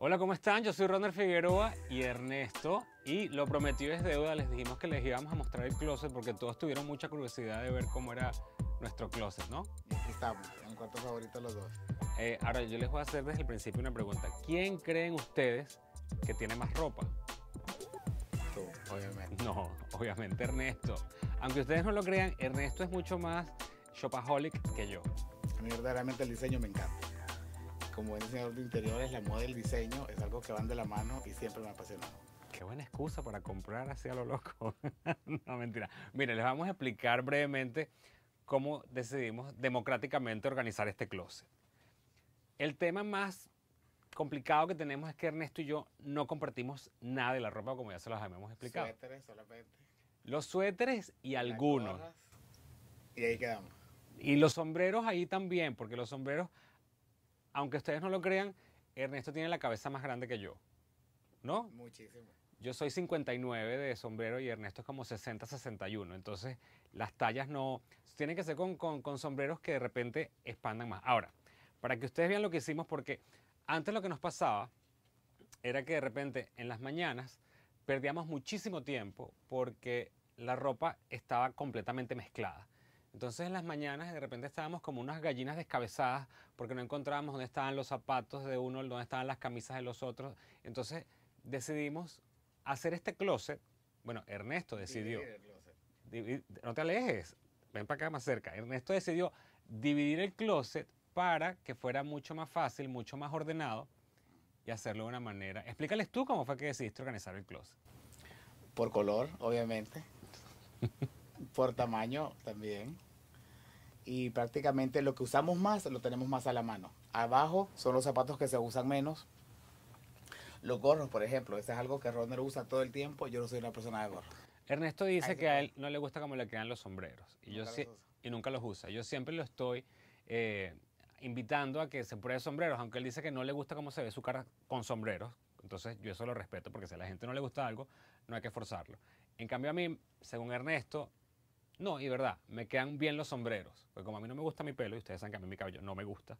Hola, ¿cómo están? Yo soy Ronald Figueroa y Ernesto. Y lo prometido es deuda, les dijimos que les íbamos a mostrar el closet porque todos tuvieron mucha curiosidad de ver cómo era nuestro closet, ¿no? Y aquí estamos, en cuarto favorito los dos. Eh, ahora, yo les voy a hacer desde el principio una pregunta. ¿Quién creen ustedes que tiene más ropa? Tú, obviamente. No, obviamente Ernesto. Aunque ustedes no lo crean, Ernesto es mucho más shopaholic que yo. A mí verdaderamente el diseño me encanta como buen diseñador de interiores, la moda y el diseño es algo que van de la mano y siempre me ha apasionado. Qué buena excusa para comprar así a lo loco. no, mentira. Mire, les vamos a explicar brevemente cómo decidimos democráticamente organizar este closet. El tema más complicado que tenemos es que Ernesto y yo no compartimos nada de la ropa, como ya se los habíamos explicado. Suéteres solamente. Los suéteres y algunos. y ahí quedamos. Y los sombreros ahí también, porque los sombreros aunque ustedes no lo crean, Ernesto tiene la cabeza más grande que yo. ¿No? Muchísimo. Yo soy 59 de sombrero y Ernesto es como 60, 61. Entonces, las tallas no. Tienen que ser con, con sombreros que de repente expandan más. Ahora, para que ustedes vean lo que hicimos, porque antes lo que nos pasaba era que de repente en las mañanas perdíamos muchísimo tiempo porque la ropa estaba completamente mezclada. Entonces en las mañanas de repente estábamos como unas gallinas descabezadas porque no encontrábamos dónde estaban los zapatos de uno, dónde estaban las camisas de los otros. Entonces decidimos hacer este closet. Bueno, Ernesto decidió. Dividir, no te alejes, ven para acá más cerca. Ernesto decidió dividir el closet para que fuera mucho más fácil, mucho más ordenado y hacerlo de una manera. Explícales tú cómo fue que decidiste organizar el closet. Por color, obviamente. Por tamaño también y prácticamente lo que usamos más lo tenemos más a la mano. Abajo son los zapatos que se usan menos. Los gorros, por ejemplo, ese es algo que Ronner usa todo el tiempo. Yo no soy una persona de gorro. Ernesto dice que a él no le gusta cómo le quedan los sombreros y, yo sí y nunca los usa. Yo siempre lo estoy eh, invitando a que se pruebe sombreros, aunque él dice que no le gusta cómo se ve su cara con sombreros. Entonces yo eso lo respeto porque si a la gente no le gusta algo, no hay que forzarlo. En cambio a mí, según Ernesto, no, y verdad, me quedan bien los sombreros. Porque como a mí no me gusta mi pelo, y ustedes saben que a mí mi cabello no me gusta,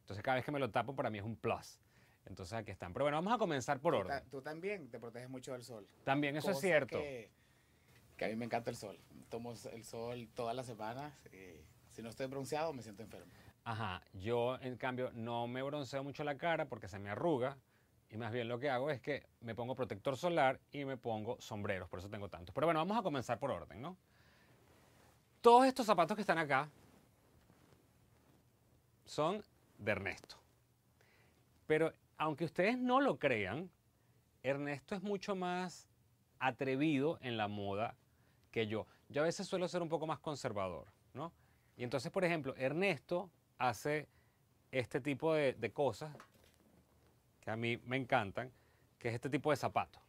entonces cada vez que me lo tapo para mí es un plus. Entonces aquí están. Pero bueno, vamos a comenzar por orden. Tú, también te proteges mucho del sol. También, eso es cierto. Que, que, a mí me encanta el sol. Tomo el sol todas las semanas. si no estoy bronceado, me siento enfermo. Ajá, yo en cambio no me bronceo mucho la cara porque se me arruga. Y más bien lo que hago es que me pongo protector solar y me pongo sombreros. Por eso tengo tantos. Pero bueno, vamos a comenzar por orden, ¿no? Todos estos zapatos que están acá son de Ernesto. Pero aunque ustedes no lo crean, Ernesto es mucho más atrevido en la moda que yo. Yo a veces suelo ser un poco más conservador, ¿no? Y entonces, por ejemplo, Ernesto hace este tipo de, de cosas que a mí me encantan, que es este tipo de zapato.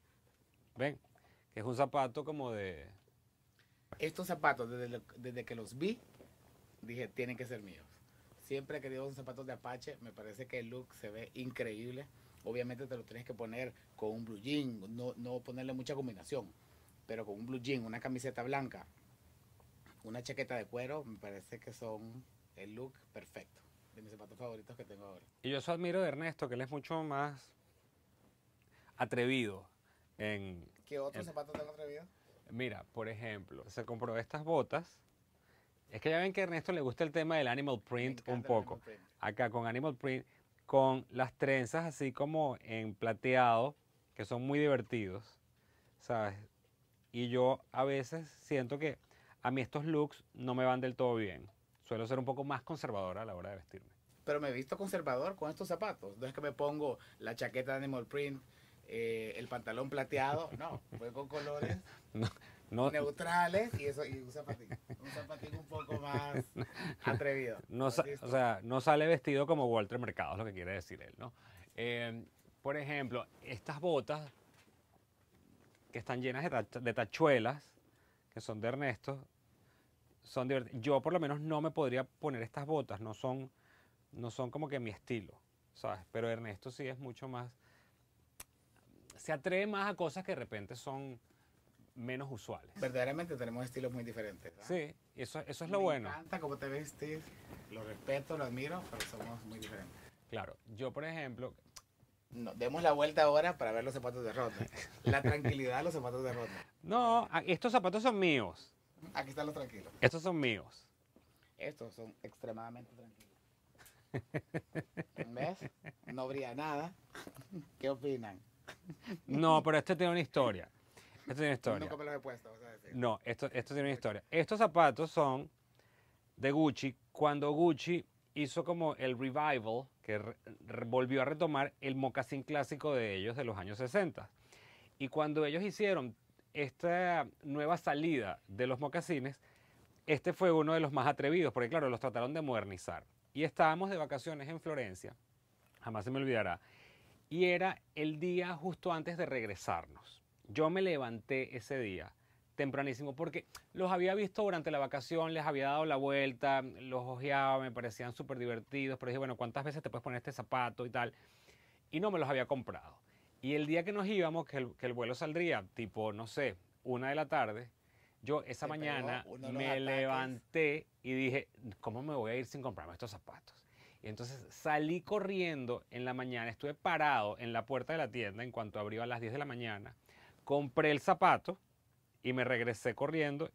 ¿Ven? Que es un zapato como de, estos zapatos, desde, que los vi, dije, tienen que ser míos. Siempre he querido unos zapatos de Apache, me parece que el look se ve increíble. Obviamente te lo tienes que poner con un blue jean, no, ponerle mucha combinación, pero con un blue jean, una camiseta blanca, una chaqueta de cuero, me parece que son el look perfecto de mis zapatos favoritos que tengo ahora. Y yo eso admiro de Ernesto, que él es mucho más atrevido en... ¿Qué otros zapatos tengo atrevido? Mira, por ejemplo, se compró estas botas. Es que ya ven que a Ernesto le gusta el tema del animal print un poco. Acá con animal print, con las trenzas así como en plateado, que son muy divertidos, ¿sabes? Y yo a veces siento que a mí estos looks no me van del todo bien. Suelo ser un poco más conservadora a la hora de vestirme. Pero me he visto conservador con estos zapatos. Entonces que me pongo la chaqueta de animal print, eh, el pantalón plateado, no, fue con colores no, neutrales y un zapatín, un zapatín un poco más atrevido. No, o sea, no sale vestido como Walter Mercado, es lo que quiere decir él, ¿no? Eh, por ejemplo, estas botas que están llenas de, tachuelas, que son de Ernesto, son divertidas. Yo por lo menos no me podría poner estas botas, no son, no son como que mi estilo, ¿sabes? Pero Ernesto sí es mucho más se atreve más a cosas que de repente son menos usuales. Verdaderamente tenemos estilos muy diferentes. Sí, eso, eso es lo bueno. Me encanta cómo te vestir, lo respeto, lo admiro, pero somos muy diferentes. Claro, yo por ejemplo... demos la vuelta ahora para ver los zapatos de Rota. La tranquilidad de los zapatos de Rota. No, estos zapatos son míos. Aquí están los tranquilos. Estos son míos. Estos son extremadamente tranquilos. ¿Ves? No habría nada. ¿Qué opinan? No, pero este tiene una historia. Esto tiene una historia. No, esto, tiene una historia. Estos zapatos son de Gucci cuando Gucci hizo como el revival, que volvió a retomar el mocasín clásico de ellos de los años 60. Y cuando ellos hicieron esta nueva salida de los mocasines, este fue uno de los más atrevidos, porque claro, los trataron de modernizar. Y estábamos de vacaciones en Florencia, jamás se me olvidará, y era el día justo antes de regresarnos. Yo me levanté ese día tempranísimo porque los había visto durante la vacación, les había dado la vuelta, los ojeaba, me parecían súper divertidos, pero dije, bueno, ¿cuántas veces te puedes poner este zapato y tal? Y no me los había comprado. Y el día que nos íbamos, que el, vuelo saldría, tipo, no sé, una de la tarde, yo esa mañana me levanté y dije, ¿cómo me voy a ir sin comprarme estos zapatos? Y entonces salí corriendo en la mañana, estuve parado en la puerta de la tienda en cuanto abrió a las 10 de la mañana, compré el zapato y me regresé corriendo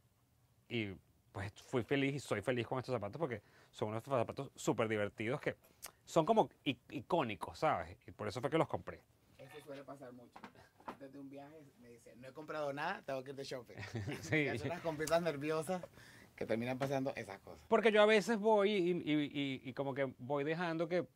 y pues fui feliz y soy feliz con estos zapatos porque son unos zapatos súper divertidos que son como icónicos, ¿sabes? Y por eso fue que los compré. Eso suele pasar mucho. Desde un viaje me dicen, no he comprado nada, tengo que ir de shopping. sí. nerviosas que terminan pasando esas cosas. Porque yo a veces voy y, como que voy dejando que,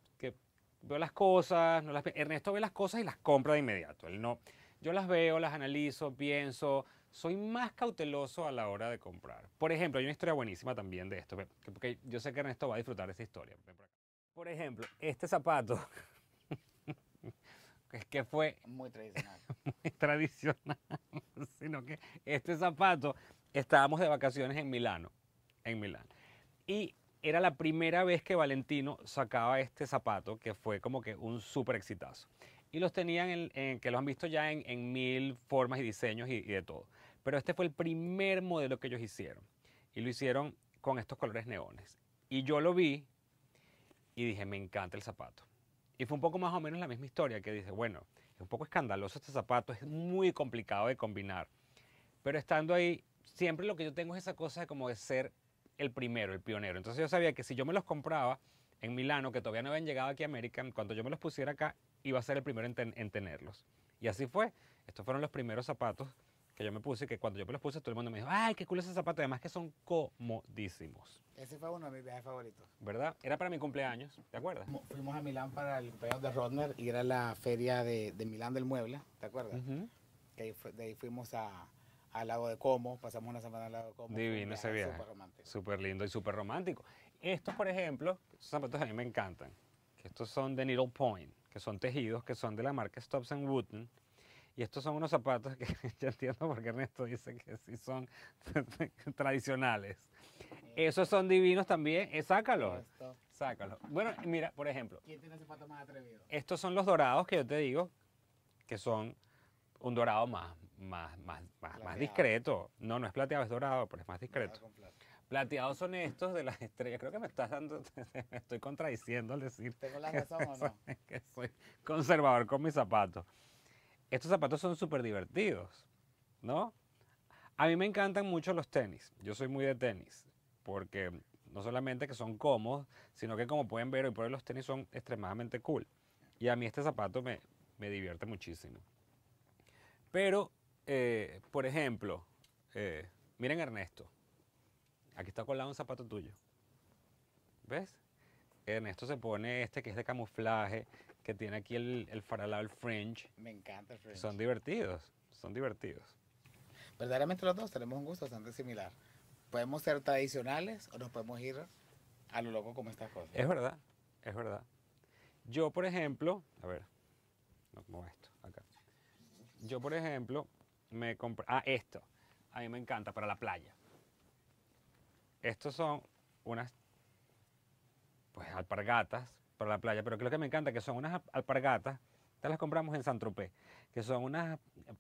veo las cosas, no las, Ernesto ve las cosas y las compra de inmediato. Él no, yo las veo, las analizo, pienso, soy más cauteloso a la hora de comprar. Por ejemplo, hay una historia buenísima también de esto, porque yo sé que Ernesto va a disfrutar de esta historia. Por ejemplo, este zapato es que fue muy tradicional. tradicional, sino que este zapato estábamos de vacaciones en Milano, en Milán. Y era la primera vez que Valentino sacaba este zapato, que fue como que un súper exitazo. Y los tenían, que los han visto ya en, mil formas y diseños y, de todo. Pero este fue el primer modelo que ellos hicieron. Y lo hicieron con estos colores neones. Y yo lo vi y dije, me encanta el zapato. Y fue un poco más o menos la misma historia, que dice, bueno, es un poco escandaloso este zapato, es muy complicado de combinar. Pero estando ahí, siempre lo que yo tengo es esa cosa de como de ser el primero, el pionero. Entonces yo sabía que si yo me los compraba en Milano, que todavía no habían llegado aquí a América, cuando yo me los pusiera acá, iba a ser el primero en, en tenerlos. Y así fue. Estos fueron los primeros zapatos que yo me puse, que cuando yo me los puse, todo el mundo me dijo, ay, qué cool ese zapato, además que son comodísimos. Ese fue uno de mis viajes favoritos. ¿Verdad? Era para mi cumpleaños, ¿te acuerdas? Fuimos a Milán para el cumpleaños de Rodner y era la feria de, Milán del mueble, ¿te acuerdas? de ahí fuimos a, al lago de Como, pasamos una semana al lago de Como. Divino ese viaje. Súper romántico. lindo y súper romántico. Estos, por ejemplo, estos zapatos a mí me encantan, que estos son de Needle Point, que son tejidos, que son de la marca Stops and Wooten, y estos son unos zapatos que ya entiendo porque Ernesto dice que sí son tradicionales. Esos son divinos también. Eh, sácalos. Sácalos. Bueno, mira, por ejemplo. ¿Quién tiene zapatos más atrevido? Estos son los dorados que yo te digo, que son un dorado más, más, más, más, discreto. No, no es plateado, es dorado, pero es más discreto. Plateados son estos de las estrellas. Creo que me estás dando, estoy contradiciendo al decir. ¿Tengo la razón o no? Que soy conservador con mis zapatos estos zapatos son súper divertidos, ¿no? A mí me encantan mucho los tenis. Yo soy muy de tenis, porque no solamente que son cómodos, sino que como pueden ver hoy por hoy los tenis son extremadamente cool. Y a mí este zapato me, divierte muchísimo. Pero, eh, por ejemplo, eh, miren Ernesto. Aquí está colado un zapato tuyo. ¿Ves? Ernesto se pone este que es de camuflaje, que tiene aquí el, el faralado, el fringe. Me encanta el fringe. Son divertidos, son divertidos. Verdaderamente los dos tenemos un gusto bastante similar. Podemos ser tradicionales o nos podemos ir a lo loco como estas cosas. Es verdad, es verdad. Yo, por ejemplo, a ver, no como esto, acá. Yo, por ejemplo, me compré, ah, esto, a mí me encanta, para la playa. Estos son unas, pues, alpargatas, para la playa, pero lo que me encanta que son unas alpargatas, estas las compramos en San tropez que son unas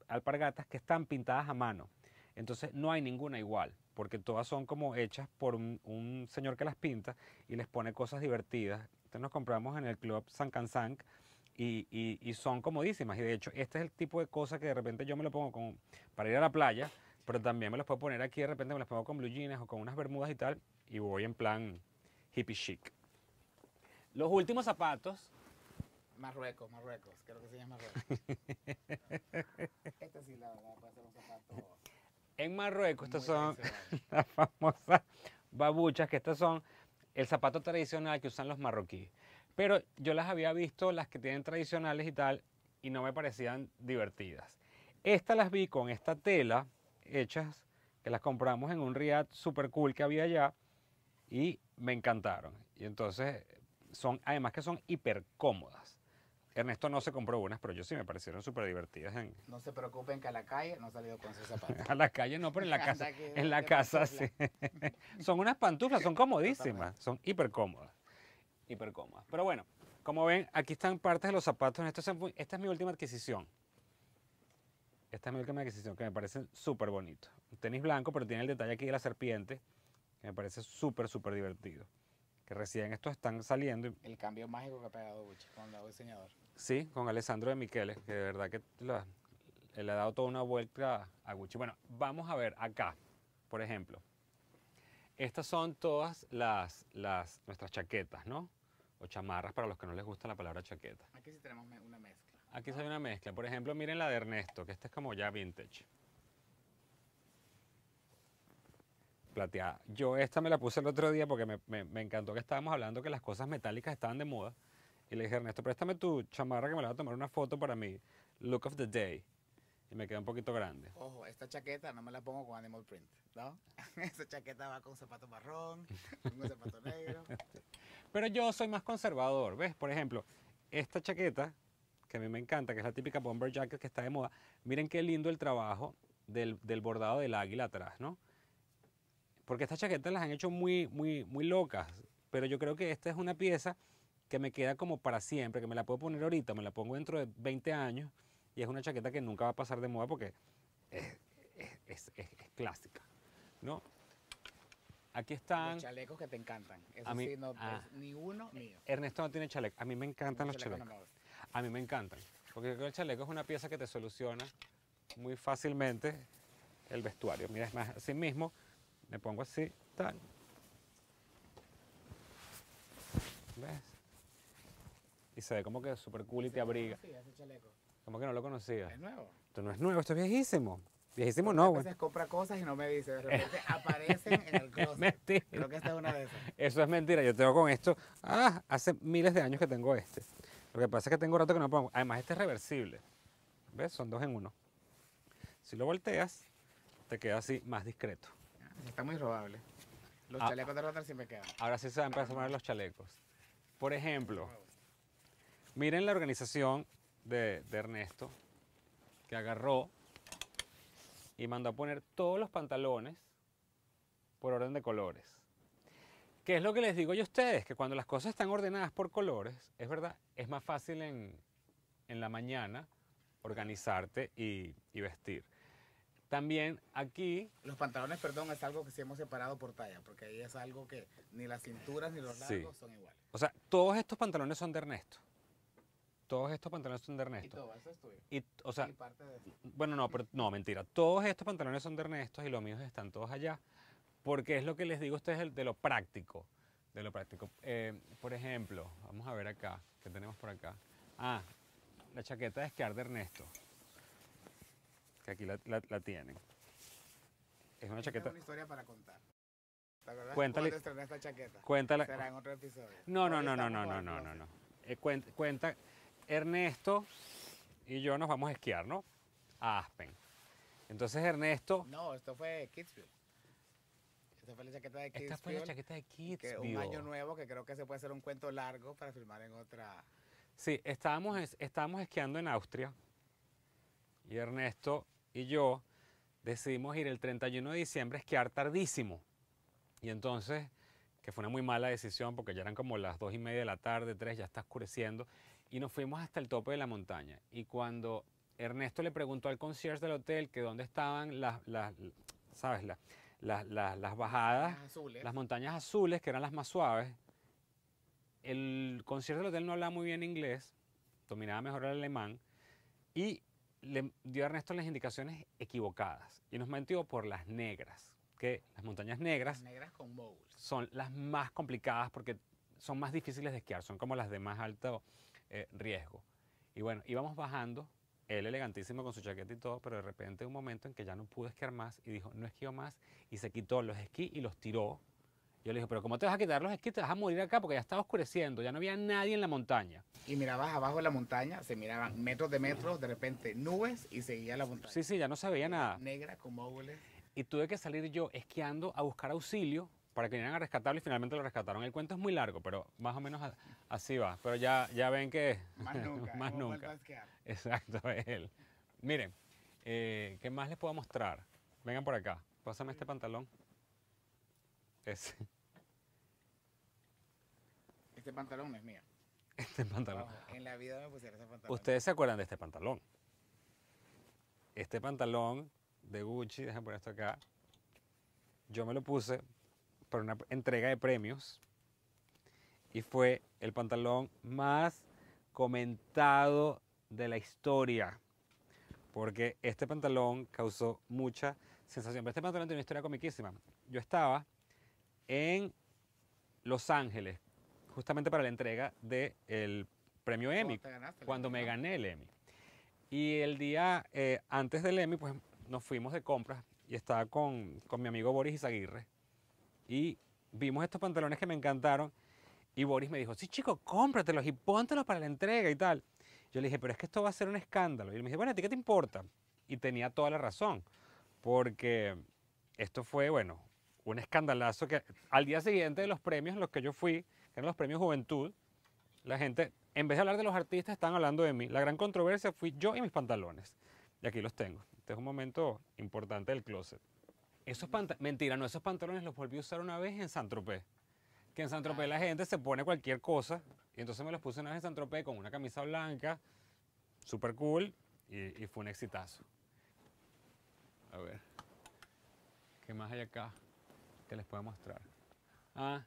alpargatas que están pintadas a mano. Entonces no hay ninguna igual, porque todas son como hechas por un, señor que las pinta y les pone cosas divertidas. Entonces nos compramos en el club San Cansanc y, y, son comodísimas. Y de hecho, este es el tipo de cosas que de repente yo me lo pongo para ir a la playa, pero también me las puedo poner aquí, de repente me las pongo con blue jeans o con unas bermudas y tal, y voy en plan hippie chic. Los últimos zapatos. Marruecos, Marruecos, creo que se llama Marruecos. este sí, la un zapato. En Marruecos, estas son las famosas babuchas, que estas son el zapato tradicional que usan los marroquíes. Pero yo las había visto, las que tienen tradicionales y tal, y no me parecían divertidas. Estas las vi con esta tela, hechas, que las compramos en un riad super cool que había allá, y me encantaron. Y entonces son, además que son hiper cómodas. Ernesto no se compró unas, pero yo sí me parecieron súper divertidas. No se preocupen que a la calle no salido con sus zapatos. a la calle no, pero en la casa, en la casa sí. son unas pantuflas, son comodísimas, son hiper cómodas, hiper cómodas. Pero bueno, como ven, aquí están partes de los zapatos. Esta es mi última adquisición. Esta es mi última adquisición, que me parece súper bonito. tenis blanco, pero tiene el detalle aquí de la serpiente, que me parece súper, súper divertido recién estos están saliendo. El cambio mágico que ha pegado Gucci con el diseñador. Sí, con Alessandro de Michele, que de verdad que le ha dado toda una vuelta a Gucci. Bueno, vamos a ver acá, por ejemplo. Estas son todas las, las nuestras chaquetas, ¿no? O chamarras para los que no les gusta la palabra chaqueta. Aquí sí tenemos una mezcla. Aquí sí hay una mezcla. Por ejemplo, miren la de Ernesto, que esta es como ya vintage. plateada. Yo esta me la puse el otro día porque me, encantó que estábamos hablando que las cosas metálicas estaban de moda. Y le dije, Ernesto, préstame tu chamarra que me la va a tomar una foto para mi look of the day. Y me queda un poquito grande. Ojo, esta chaqueta no me la pongo con animal print, ¿no? esta chaqueta va con zapato marrón, con zapato negro. Pero yo soy más conservador, ¿ves? Por ejemplo, esta chaqueta, que a mí me encanta, que es la típica bomber jacket que está de moda, miren qué lindo el trabajo del bordado del águila atrás, ¿no? porque estas chaquetas las han hecho muy, muy, muy locas, pero yo creo que esta es una pieza que me queda como para siempre, que me la puedo poner ahorita, me la pongo dentro de 20 años y es una chaqueta que nunca va a pasar de moda porque es, clásica, ¿no? Aquí están... Los chalecos que te encantan. a mí, no, ah. ni uno Ernesto no tiene chaleco. A mí me encantan los chalecos. a mí me encantan. Porque creo que el chaleco es una pieza que te soluciona muy fácilmente el vestuario. Mira, es más, así mismo me pongo así, tal. ¿Ves? Y se ve como que súper cool y te abriga. Como que no lo conocía. Es nuevo. Esto no es nuevo, esto es viejísimo. Viejísimo no, güey. A compra cosas y no me dice. De repente aparecen en el closet. mentira. Creo que esta es una de esas. Eso es mentira. Yo tengo con esto. Ah, hace miles de años que tengo este. Lo que pasa es que tengo rato que no pongo. Además, este es reversible. ¿Ves? Son dos en uno. Si lo volteas, te queda así más discreto. Está muy robable. Los ah. chalecos de sí siempre quedan. Ahora sí se van a empezar a poner los chalecos. Por ejemplo, miren la organización de, Ernesto que agarró y mandó a poner todos los pantalones por orden de colores. ¿Qué es lo que les digo yo a ustedes? Que cuando las cosas están ordenadas por colores, es verdad, es más fácil en, la mañana organizarte y vestir. También aquí... Los pantalones, perdón, es algo que sí hemos separado por talla, porque ahí es algo que ni las cinturas ni los largos son iguales. O sea, todos estos pantalones son de Ernesto. Todos estos pantalones son de Ernesto. Y todo, eso es tuyo. Y, o sea, parte de bueno, no, no, mentira. Todos estos pantalones son de Ernesto y los míos están todos allá, porque es lo que les digo a ustedes de lo práctico. De lo práctico. Eh, por ejemplo, vamos a ver acá, ¿qué tenemos por acá? Ah, la chaqueta de esquiar de Ernesto que aquí la, la, tienen. Es una chaqueta. Es una historia para contar. ¿Te acuerdas cuéntale, esta chaqueta? Cuéntala. Será en otro episodio. No, no, no, no, no, no, no, no, eh, cuenta, Ernesto y yo nos vamos a esquiar, ¿no? A Aspen. Entonces Ernesto... No, esto fue Kidsville. Esta fue la chaqueta de Kitsville. Esta fue la chaqueta de Kitsville. un año nuevo que creo que se puede hacer un cuento largo para filmar en otra... Sí, estábamos, estábamos esquiando en Austria y Ernesto y yo decidimos ir el 31 de diciembre a esquiar tardísimo. Y entonces, que fue una muy mala decisión porque ya eran como las dos y media de la tarde, tres, ya está oscureciendo. Y nos fuimos hasta el tope de la montaña. Y cuando Ernesto le preguntó al concierge del hotel que dónde estaban las, ¿sabes? Las, las, bajadas, las montañas azules, que eran las más suaves, el concierge del hotel no hablaba muy bien inglés, dominaba mejor el alemán, y le dio a Ernesto las indicaciones equivocadas y nos mentió por las negras, que las montañas negras, son las más complicadas porque son más difíciles de esquiar, son como las de más alto eh, riesgo. Y bueno, íbamos bajando, él elegantísimo con su chaqueta y todo, pero de repente un momento en que ya no pudo esquiar más y dijo, no esquío más, y se quitó los esquí y los tiró yo le dije, pero ¿cómo te vas a quitar los esquís? te vas a morir acá porque ya estaba oscureciendo, ya no había nadie en la montaña. Y mirabas abajo de la montaña, se miraban metros de metros, de repente nubes y seguía la montaña. Sí, sí, ya no se veía nada. Negra con móviles. Y tuve que salir yo esquiando a buscar auxilio para que vinieran a rescatarlo y finalmente lo rescataron. El cuento es muy largo, pero más o menos así va. Pero ya, ya ven que... Más nunca. más nunca. Exacto, él. Miren, eh, ¿qué más les puedo mostrar? Vengan por acá. Pásame este pantalón. Ese. Este pantalón es mío. Este pantalón. en la vida me pusieron este pantalón. Ustedes se acuerdan de este pantalón. Este pantalón de Gucci, déjame poner esto acá. Yo me lo puse para una entrega de premios y fue el pantalón más comentado de la historia. Porque este pantalón causó mucha sensación. este pantalón tiene una historia comiquísima. Yo estaba en Los Ángeles justamente para la entrega del premio Emmy, cuando me gané el Emmy. Y el día eh, antes del Emmy, pues nos fuimos de compras y estaba con, con mi amigo Boris Izaguirre y vimos estos pantalones que me encantaron y Boris me dijo, sí chico, cómpratelos y póntelos para la entrega y tal. Yo le dije, pero es que esto va a ser un escándalo. Y él me dijo, bueno, ¿a ti qué te importa? Y tenía toda la razón, porque esto fue, bueno, un escandalazo que al día siguiente de los premios en los que yo fui, eran los premios Juventud, la gente, en vez de hablar de los artistas, están hablando de mí. La gran controversia fui yo y mis pantalones. Y aquí los tengo. Este es un momento importante del closet. Esos pantalones, mentira, no, esos pantalones los volví a usar una vez en Saint-Tropez. Que en Saint-Tropez la gente se pone cualquier cosa. Y entonces me los puse una vez en Saint-Tropez con una camisa blanca, súper cool, y, fue un exitazo. A ver, ¿qué más hay acá que les puedo mostrar? Ah,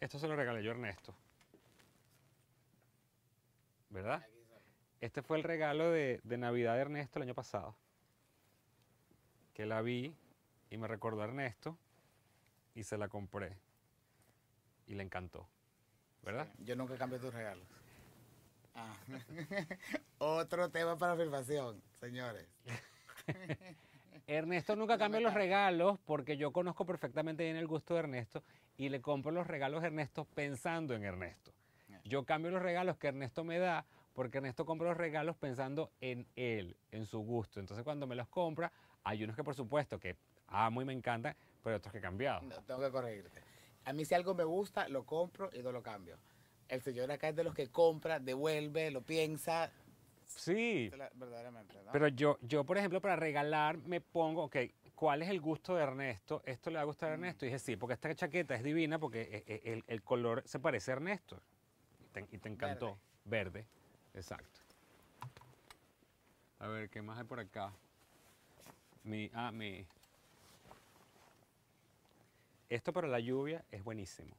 esto se lo regalé yo a Ernesto. ¿Verdad? Este fue el regalo de, Navidad de Ernesto el año pasado. Que la vi y me recordó a Ernesto y se la compré. Y le encantó. ¿Verdad? yo nunca cambio tus regalos. Ah. Otro tema para afirmación, señores. Ernesto nunca cambia los regalos porque yo conozco perfectamente bien el gusto de Ernesto y le compro los regalos a Ernesto pensando en Ernesto. Yo cambio los regalos que Ernesto me da porque Ernesto compra los regalos pensando en él, en su gusto. Entonces cuando me los compra, hay unos que por supuesto que amo y me encantan, pero otros que he cambiado. No, tengo que corregirte. A mí si algo me gusta, lo compro y no lo cambio. El señor acá es de los que compra, devuelve, lo piensa. Sí. Verdaderamente, Pero yo, yo, por ejemplo, para regalar me pongo, okay. ¿cuál es el gusto de Ernesto? Esto le va a gustar a mm. Ernesto. Y dije, sí, porque esta chaqueta es divina porque e, e, el, color se parece a Ernesto. Y te, encantó. Verde. Verde. Exacto. A ver, ¿qué más hay por acá? Mi, ah, mi. Esto para la lluvia es buenísimo,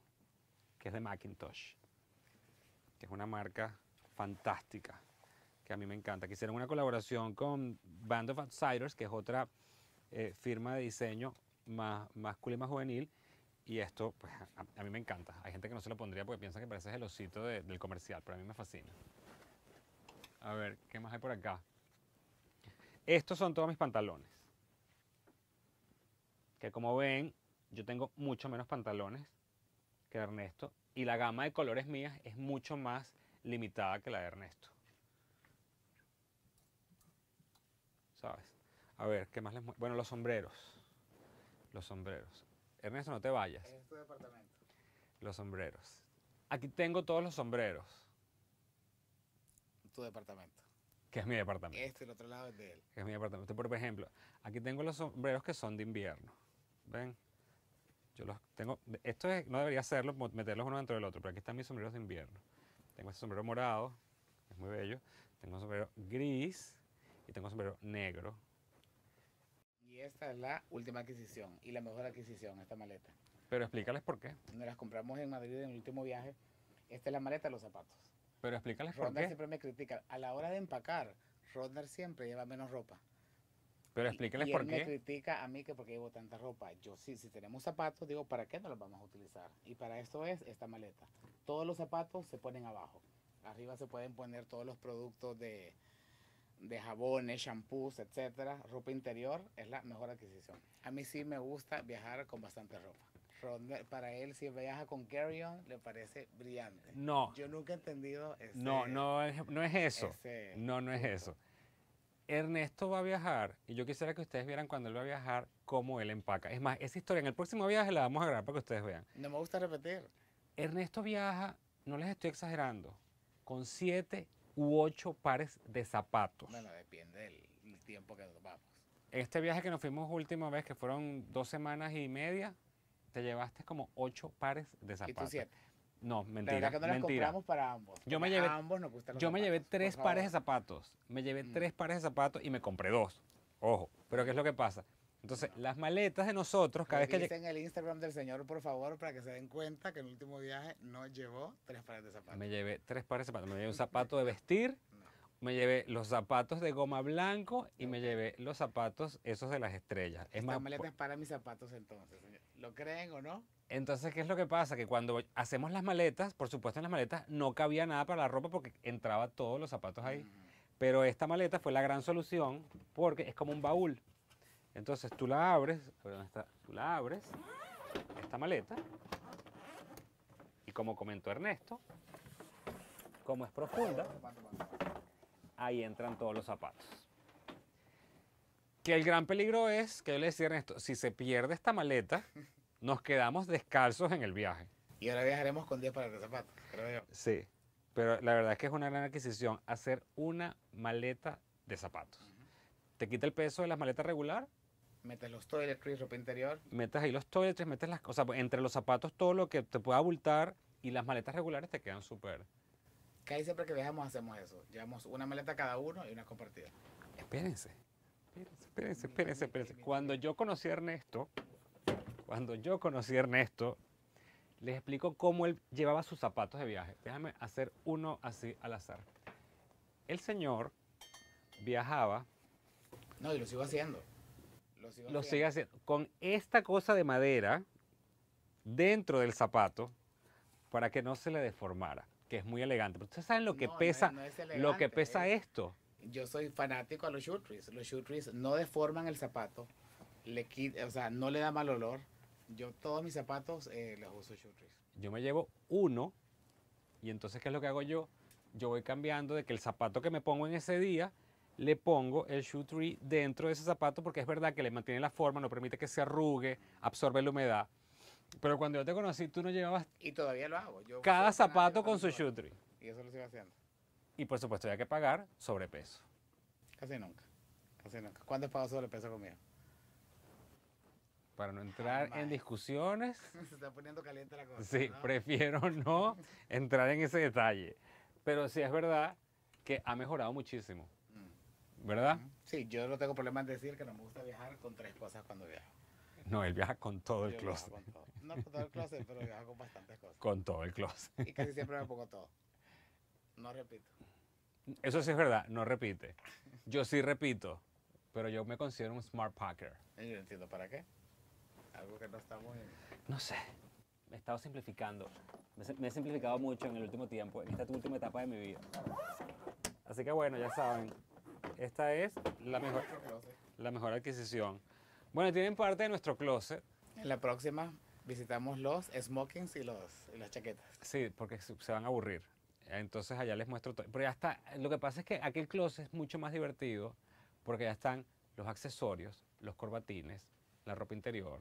que es de Macintosh, que es una marca fantástica, que a mí me encanta. Que hicieron una colaboración con Band of Outsiders, que es otra eh, firma de diseño más y más juvenil. Y esto, pues, a, mí me encanta. Hay gente que no se lo pondría porque piensa que parece el osito del comercial, pero a mí me fascina. A ver, ¿qué más hay por acá? Estos son todos mis pantalones. Que como ven, yo tengo mucho menos pantalones que Ernesto. Y la gama de colores mías es mucho más limitada que la de Ernesto. ¿Sabes? A ver, ¿qué más les muestro? Bueno, los sombreros. Los sombreros. Ernesto, no te vayas. Este departamento. Los sombreros. Aquí tengo todos los sombreros. Tu departamento. Que es mi departamento. Este, el otro lado es de él. es mi departamento. Por ejemplo, aquí tengo los sombreros que son de invierno. ¿Ven? Yo los tengo. Esto es, no debería hacerlo, meterlos uno dentro del otro, pero aquí están mis sombreros de invierno. Tengo este sombrero morado, es muy bello. Tengo un sombrero gris y tengo un sombrero negro, y esta es la última adquisición y la mejor adquisición, esta maleta. Pero explícales por qué. Nos las compramos en Madrid en el último viaje. Esta es la maleta de los zapatos. Pero explícales por qué. siempre me critica. A la hora de empacar, Rodner siempre lleva menos ropa. Pero explícales por qué. me critica a mí que porque llevo tanta ropa. Yo sí, si tenemos zapatos, digo, ¿para qué no los vamos a utilizar? Y para esto es esta maleta. Todos los zapatos se ponen abajo. Arriba se pueden poner todos los productos de, de jabones, shampoos, etcétera, ropa interior, es la mejor adquisición. A mí sí me gusta viajar con bastante ropa. para él, si viaja con carry-on, le parece brillante. No. Yo nunca he entendido eso. No, no es, no es eso. No, no es eso. Ernesto va a viajar y yo quisiera que ustedes vieran cuando él va a viajar cómo él empaca. Es más, esa historia en el próximo viaje la vamos a grabar para que ustedes vean. No me gusta repetir. Ernesto viaja, no les estoy exagerando, con siete u ocho pares de zapatos. Bueno, depende del tiempo que nos vamos. En este viaje que nos fuimos última vez, que fueron dos semanas y media, te llevaste como ocho pares de zapatos. ¿Y tú siete? No, mentira. La verdad que no Compramos para ambos. Yo me llevé, ambos nos gustan yo me llevé tres pares de zapatos. Me llevé mm. tres pares de zapatos y me compré dos. Ojo, pero ¿qué es lo que pasa? Entonces, las maletas de nosotros, cada vez que... en el Instagram del señor, por favor, para que se den cuenta que en el último viaje no llevó tres pares de zapatos. Me llevé tres pares de zapatos. Me llevé un zapato de vestir, me llevé los zapatos de goma blanco y me llevé los zapatos esos de las estrellas. Es más... maleta pues para mis zapatos entonces, señor. ¿Lo creen o no? Entonces, ¿qué es lo que pasa? Que cuando hacemos las maletas, por supuesto en las maletas no cabía nada para la ropa porque entraba todos los zapatos ahí. Pero esta maleta fue la gran solución porque es como un baúl. Entonces tú la abres, Tú la abres, esta maleta, y como comentó Ernesto, como es profunda, ahí entran todos los zapatos. Que el gran peligro es, que yo le decía a Ernesto, si se pierde esta maleta, nos quedamos descalzos en el viaje. Y ahora viajaremos con 10 pares de zapatos, creo yo. Sí, pero la verdad es que es una gran adquisición hacer una maleta de zapatos. Te quita el peso de las maletas regular metes los toiletries, ropa interior. Metes ahí los toiletries, metes las cosas. Pues, entre los zapatos, todo lo que te pueda abultar y las maletas regulares te quedan súper. Casi siempre que viajamos hacemos eso. Llevamos una maleta cada uno y una compartida. Espérense. Espérense, espérense, espérense, espérense. Cuando yo conocí a Ernesto, cuando yo conocí a Ernesto, les explico cómo él llevaba sus zapatos de viaje. Déjame hacer uno así al azar. El señor viajaba. No, y lo sigo haciendo lo, sigue haciendo. Con esta cosa de madera dentro del zapato para que no se le deformara, que es muy elegante. ustedes saben lo que pesa, lo que pesa esto. Yo soy fanático a los shoe trees. Los shoe trees no deforman el zapato, le o sea, no le da mal olor. Yo todos mis zapatos eh, los uso shoe trees. Yo me llevo uno y entonces ¿qué es lo que hago yo? Yo voy cambiando de que el zapato que me pongo en ese día le pongo el shoe tree dentro de ese zapato porque es verdad que le mantiene la forma, no permite que se arrugue, absorbe la humedad. Pero cuando yo te conocí, tú no llevabas... Y todavía lo hago. cada zapato con su shoe tree. Y eso lo sigo haciendo. Y por supuesto había que pagar sobrepeso. Casi nunca. Casi nunca. ¿Cuánto pagas pagado sobrepeso conmigo? Para no ah, entrar en discusiones. Se está poniendo caliente la cosa. Sí, prefiero no entrar en ese detalle. Pero sí es verdad que ha mejorado muchísimo. ¿verdad? Sí, yo no tengo problema en decir que no me gusta viajar con tres cosas cuando viajo. No, él viaja con todo el closet. No con todo el closet, pero viaja con bastantes cosas. Con todo el closet. Y casi siempre me pongo todo. No repito. Eso sí es verdad, no repite. Yo sí repito, pero yo me considero un smart packer. Yo entiendo para qué. Algo que no estamos muy... No sé. Me he estado simplificando. Me he simplificado mucho en el último tiempo, en esta última etapa de mi vida. Así que bueno, ya saben, esta es la mejor, la mejor adquisición. Bueno, tienen parte de nuestro closet. En la próxima visitamos los smokings y, los, las chaquetas. Sí, porque se, van a aburrir. Entonces allá les muestro todo. Pero ya está. Lo que pasa es que el closet es mucho más divertido porque ya están los accesorios, los corbatines, la ropa interior,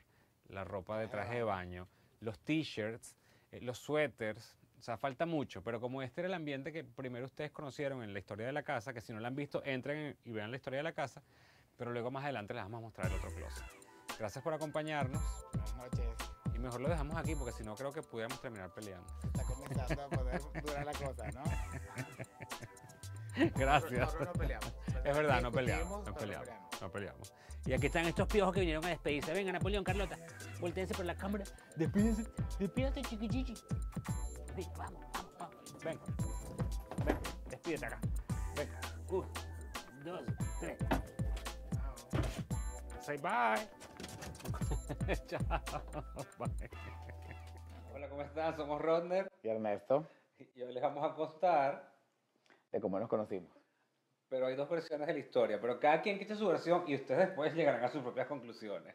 la ropa de traje de baño, los t-shirts, eh, los suéteres, o sea, falta mucho, pero como este era el ambiente que primero ustedes conocieron en la historia de la casa, que si no la han visto, entren y vean la historia de la casa, pero luego más adelante les vamos a mostrar el otro closet. Gracias por acompañarnos. Buenas noches. Y mejor lo dejamos aquí porque si no creo que pudiéramos terminar peleando. está comenzando a poder durar la cosa, ¿no? Gracias. No, peleamos. Es verdad, no peleamos, no peleamos, no peleamos. Y aquí están estos piojos que vinieron a despedirse. Venga, Napoleón, Carlota, volteense por la cámara. Despídense, despídense, chiquichichi. Venga, vamos, vamos, despídete acá. venga, uno, dos, tres. Say bye. Chao. Bye. Hola, ¿cómo están? Somos Rodner. Y Ernesto. Y hoy les vamos a contar de cómo nos conocimos. Pero hay dos versiones de la historia, pero cada quien quita su versión y ustedes después llegarán a sus propias conclusiones.